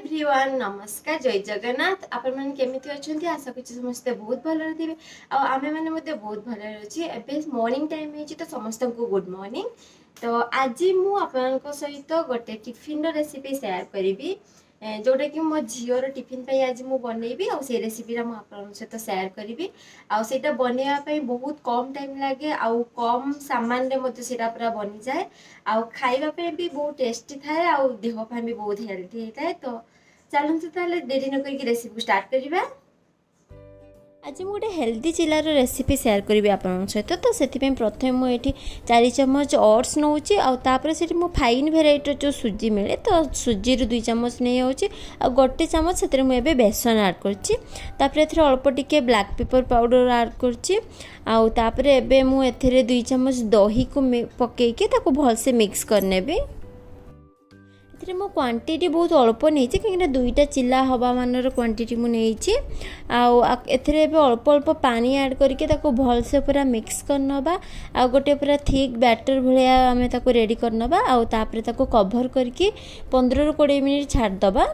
everyone নমস্কার জয় জগন্নাথ আপনার কেমিতি অনেক আশা করছি সমস্তে বহুত ভালো থাকবে আমি মানে মধ্যে বহুত ভালো রয়েছে এবে মর্নিং টাইম হয়েছে তো সমস্ত গুড মর্নিং তো আজি মু আপনার সহিত গোটে টিফিন রেসিপি সেয়ার করবি ଯେଉଁଟାକି ମୋ ଝିଅର ଟିଫିନ୍ ପାଇଁ ଆଜି ମୁଁ ବନେଇବି ଆଉ ସେଇ ରେସିପିଟା ମୁଁ ଆପଣଙ୍କ ସହିତ ସେୟାର କରିବି ଆଉ ସେଇଟା ବନେଇବା ପାଇଁ ବହୁତ କମ୍ ଟାଇମ୍ ଲାଗେ ଆଉ କମ୍ ସାମାନରେ ମଧ୍ୟ ସେଇଟା ପୁରା ବନିଯାଏ ଆଉ ଖାଇବା ପାଇଁ ବି ବହୁତ ଟେଷ୍ଟି ଥାଏ ଆଉ ଦେହ ପାଇଁ ବି ବହୁତ ହେଲ୍ଦି ହେଇଥାଏ ତ ଚାଲନ୍ତୁ ତାହେଲେ ଡେରି ନ କରିକି ରେସିପିକୁ ଷ୍ଟାର୍ଟ କରିବା আজি ମୁଁ ଗୋଟେ ହେଲ୍ଦି ଚିଲାର ରେସିପି ସେୟାର କରିବି ଆପଣଙ୍କ ସହିତ ତ ସେଥିପାଇଁ ପ୍ରଥମେ ମୁଁ ଏଠି ଚାରି ଚାମଚ ଅଟ୍ସ ନେଉଛି ଆଉ ତା'ପରେ ସେଠି ମୁଁ ଫାଇନ୍ ଭେରାଇଟିର ଯେଉଁ ସୁଜି ମିଳେ ତ ସୁଜିରୁ ଦୁଇ ଚାମଚ ନେଇଯାଉଛି ଆଉ ଗୋଟେ ଚାମଚ ସେଥିରେ ମୁଁ ଏବେ ବେସନ ଆଡ଼୍ କରୁଛି ତା'ପରେ ଏଥିରେ ଅଳ୍ପ ଟିକେ ବ୍ଲାକ୍ ପେପର୍ ପାଉଡ଼ର ଆଡ଼୍ କରୁଛି ଆଉ ତା'ପରେ ଏବେ ମୁଁ ଏଥିରେ ଦୁଇ ଚାମଚ ଦହିକୁ ପକାଇକି ତାକୁ ଭଲସେ ମିକ୍ସ କରିନେବି ଏଥିରେ ମୁଁ କ୍ୱାଣ୍ଟିଟି ବହୁତ ଅଳ୍ପ ନେଇଛି କାହିଁକିନା ଦୁଇଟା ଚିଲା ହେବା ମାନର କ୍ୱାଣ୍ଟିଟି ମୁଁ ନେଇଛି ଆଉ ଏଥିରେ ଏବେ ଅଳ୍ପ ଅଳ୍ପ ପାଣି ଆଡ଼୍ କରିକି ତାକୁ ଭଲସେ ପୁରା ମିକ୍ସ କରିନେବା ଆଉ ଗୋଟେ ପୁରା ଥିକ୍ ବ୍ୟାଟର୍ ଭଳିଆ ଆମେ ତାକୁ ରେଡ଼ି କରିନେବା ଆଉ ତାପରେ ତାକୁ କଭର୍ କରିକି ପନ୍ଦରରୁ କୋଡ଼ିଏ ମିନିଟ୍ ଛାଡ଼ିଦେବା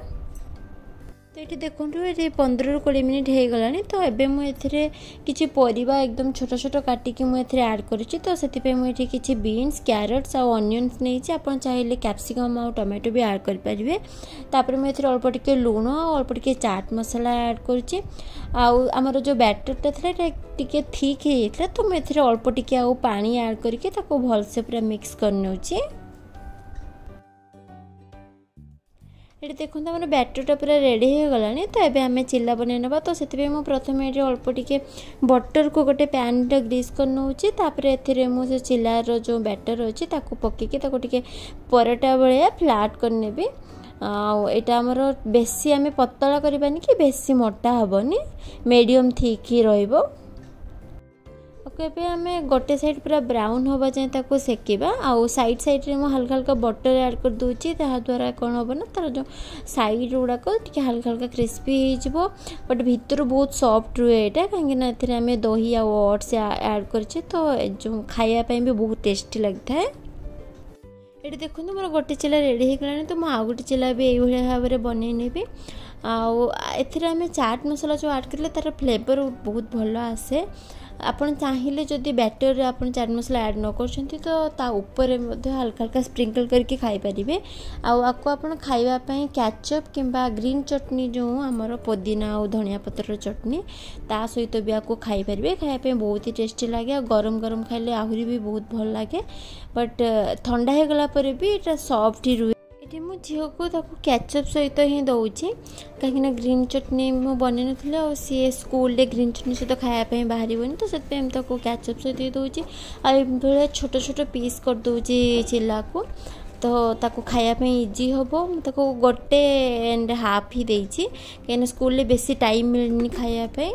তো ଏଠି ଦେଖନ୍ତୁ ଏଠି ପନ୍ଦରରୁ କୋଡ଼ିଏ ମିନିଟ୍ ହେଇଗଲାଣି ତ ଏବେ ମୁଁ ଏଥିରେ କିଛି ପରିବା ଏକଦମ ଛୋଟ ଛୋଟ କାଟିକି ମୁଁ ଏଥିରେ ଆଡ଼୍ କରିଛି ତ ସେଥିପାଇଁ ମୁଁ ଏଠି କିଛି ବିନ୍ସ କ୍ୟାରେଟ୍ସ ଆଉ ଅନିଅନ୍ସ ନେଇଛି ଆପଣ ଚାହିଁଲେ କ୍ୟାପ୍ସିକମ୍ ଆଉ ଟମାଟୋ ବି ଆଡ଼୍ କରିପାରିବେ ତାପରେ ମୁଁ ଏଥିରେ ଅଳ୍ପ ଟିକେ ଲୁଣ ଆଉ ଅଳ୍ପ ଟିକେ ଚାଟ୍ ମସଲା ଆଡ଼୍ କରିଛି ଆଉ ଆମର ଯେଉଁ ବ୍ୟାଟର୍ଟା ଥିଲା ଏଇଟା ଟିକେ ଥିକ୍ ହେଇଯାଇଥିଲା ତ ମୁଁ ଏଥିରେ ଅଳ୍ପ ଟିକେ ଆଉ ପାଣି ଆଡ଼୍ କରିକି ତାକୁ ଭଲସେ ପୁରା ମିକ୍ସ କରିନେଉଛି ଏଠି ଦେଖନ୍ତୁ ଆମର ବ୍ୟାଟରଟା ପୁରା ରେଡ଼ି ହୋଇଗଲାଣି ତ ଏବେ ଆମେ ଚିଲା ବନେଇ ନେବା ତ ସେଥିପାଇଁ ମୁଁ ପ୍ରଥମେ ଏଠି ଅଳ୍ପ ଟିକେ ବଟରକୁ ଗୋଟେ ପ୍ୟାନ୍ଟା ଗ୍ରୀସ୍ କରି ନେଉଛି ତାପରେ ଏଥିରେ ମୁଁ ସେ ଚିଲାର ଯେଉଁ ବ୍ୟାଟର ଅଛି ତାକୁ ପକାଇକି ତାକୁ ଟିକେ ପରଟା ଭଳିଆ ଫ୍ଲାଟ୍ କରିନେବି ଆଉ ଏଇଟା ଆମର ବେଶୀ ଆମେ ପତଳା କରିବାନି କି ବେଶୀ ମୋଟା ହେବନି ମିଡ଼ିୟମ୍ ଥିକ୍ ହିଁ ରହିବ ତାକୁ ଏବେ ଆମେ ଗୋଟେ ସାଇଡ଼୍ ପୁରା ବ୍ରାଉନ୍ ହେବା ଯାଏଁ ତାକୁ ସେକିବା ଆଉ ସାଇଡ଼୍ ସାଇଡ଼୍ରେ ମୁଁ ହାଲକା ହାଲକା ବଟର୍ ଆଡ଼୍ କରିଦେଉଛି ତାହାଦ୍ୱାରା କ'ଣ ହେବ ନା ତା'ର ଯେଉଁ ସାଇଡ଼୍ ଗୁଡ଼ାକ ଟିକେ ହାଲକା ହାଲକା କ୍ରିସ୍ପି ହେଇଯିବ ବଟ୍ ଭିତରୁ ବହୁତ ସଫ୍ଟ ରୁହେ ଏଇଟା କାହିଁକିନା ଏଥିରେ ଆମେ ଦହି ଆଉ ଅଟ୍ସ ଆଡ଼୍ କରିଛେ ତ ଯେଉଁ ଖାଇବା ପାଇଁ ବି ବହୁତ ଟେଷ୍ଟି ଲାଗିଥାଏ ଏଠି ଦେଖନ୍ତୁ ମୋର ଗୋଟେ ଚିଲା ରେଡ଼ି ହେଇଗଲାଣି ତ ମୁଁ ଆଉ ଗୋଟେ ଚିଲା ବି ଏଇଭଳିଆ ଭାବରେ ବନେଇ ନେବି ଆଉ ଏଥିରେ ଆମେ ଚାଟ୍ ମସଲା ଯେଉଁ ଆଡ଼୍ କରିଲେ ତା'ର ଫ୍ଲେଭର୍ ବହୁତ ଭଲ ଆସେ ଆପଣ ଚାହିଁଲେ ଯଦି ବ୍ୟାଟର୍ରେ ଆପଣ ଚାଟ୍ ମସଲା ଆଡ଼୍ ନ କରୁଛନ୍ତି ତ ତା ଉପରେ ମଧ୍ୟ ହାଲକା ହାଲକା ସ୍ପ୍ରିଙ୍କଲ୍ କରିକି ଖାଇପାରିବେ ଆଉ ଆକୁ ଆପଣ ଖାଇବା ପାଇଁ କ୍ୟାଚଅପ୍ କିମ୍ବା ଗ୍ରୀନ୍ ଚଟନି ଯେଉଁ ଆମର ପୋଦିନା ଆଉ ଧଣିଆ ପତ୍ରର ଚଟନି ତା ସହିତ ବି ଆକୁ ଖାଇପାରିବେ ଖାଇବା ପାଇଁ ବହୁତ ହି ଟେଷ୍ଟି ଲାଗେ ଆଉ ଗରମ ଗରମ ଖାଇଲେ ଆହୁରି ବି ବହୁତ ଭଲ ଲାଗେ ବଟ୍ ଥଣ୍ଡା ହେଇଗଲା ପରେ ବି ଏଇଟା ସଫ୍ଟ ହିଁ ରୁହେ ଏଠି ମୁଁ ଝିଅକୁ ତାକୁ କ୍ୟାଚଅପ୍ ସହିତ ହିଁ ଦେଉଛି କାହିଁକିନା ଗ୍ରୀନ୍ ଚଟନୀ ମୁଁ ବନେଇନଥିଲି ଆଉ ସିଏ ସ୍କୁଲରେ ଗ୍ରୀନ୍ ଚଟନି ସହିତ ଖାଇବା ପାଇଁ ବାହାରିବନି ତ ସେଥିପାଇଁ ମୁଁ ତାକୁ କ୍ୟାଚଅପ୍ ସହିତ ହିଁ ଦେଉଛି ଆଉ ଏଭଳିଆ ଛୋଟ ଛୋଟ ପିସ୍ କରିଦେଉଛି ଚିଲାକୁ ତ ତାକୁ ଖାଇବା ପାଇଁ ଇଜି ହେବ ମୁଁ ତାକୁ ଗୋଟେ ଆଣ୍ଡ ହାଫ୍ ହିଁ ଦେଇଛି କାହିଁକିନା ସ୍କୁଲରେ ବେଶୀ ଟାଇମ୍ ମିଳେନି ଖାଇବା ପାଇଁ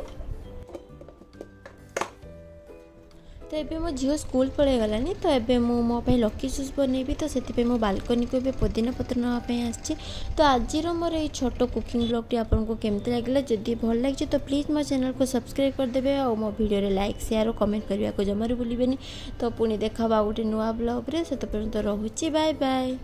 ତ ଏବେ ମୋ ଝିଅ ସ୍କୁଲ ପଳାଇଗଲାଣି ତ ଏବେ ମୁଁ ମୋ ପାଇଁ ଲକି ଜୁସ୍ ବନେଇବି ତ ସେଥିପାଇଁ ମୁଁ ବାଲକନିକୁ ଏବେ ପୋଦିନା ପତ୍ର ନେବା ପାଇଁ ଆସିଛି ତ ଆଜିର ମୋର ଏଇ ଛୋଟ କୁକିଂ ବ୍ଲଗ୍ଟି ଆପଣଙ୍କୁ କେମିତି ଲାଗିଲା ଯଦି ଭଲ ଲାଗିଛି ତ ପ୍ଲିଜ୍ ମୋ ଚ୍ୟାନେଲକୁ ସବସ୍କ୍ରାଇବ୍ କରିଦେବେ ଆଉ ମୋ ଭିଡ଼ିଓରେ ଲାଇକ୍ ସେୟାର ଓ କମେଣ୍ଟ କରିବାକୁ ଜମାରୁ ଭୁଲିବେନି ତ ପୁଣି ଦେଖା ହେବ ଆଉ ଗୋଟେ ନୂଆ ବ୍ଲଗ୍ରେ ସେତେ ପର୍ଯ୍ୟନ୍ତ ରହୁଛି ବାଏ ବାଏ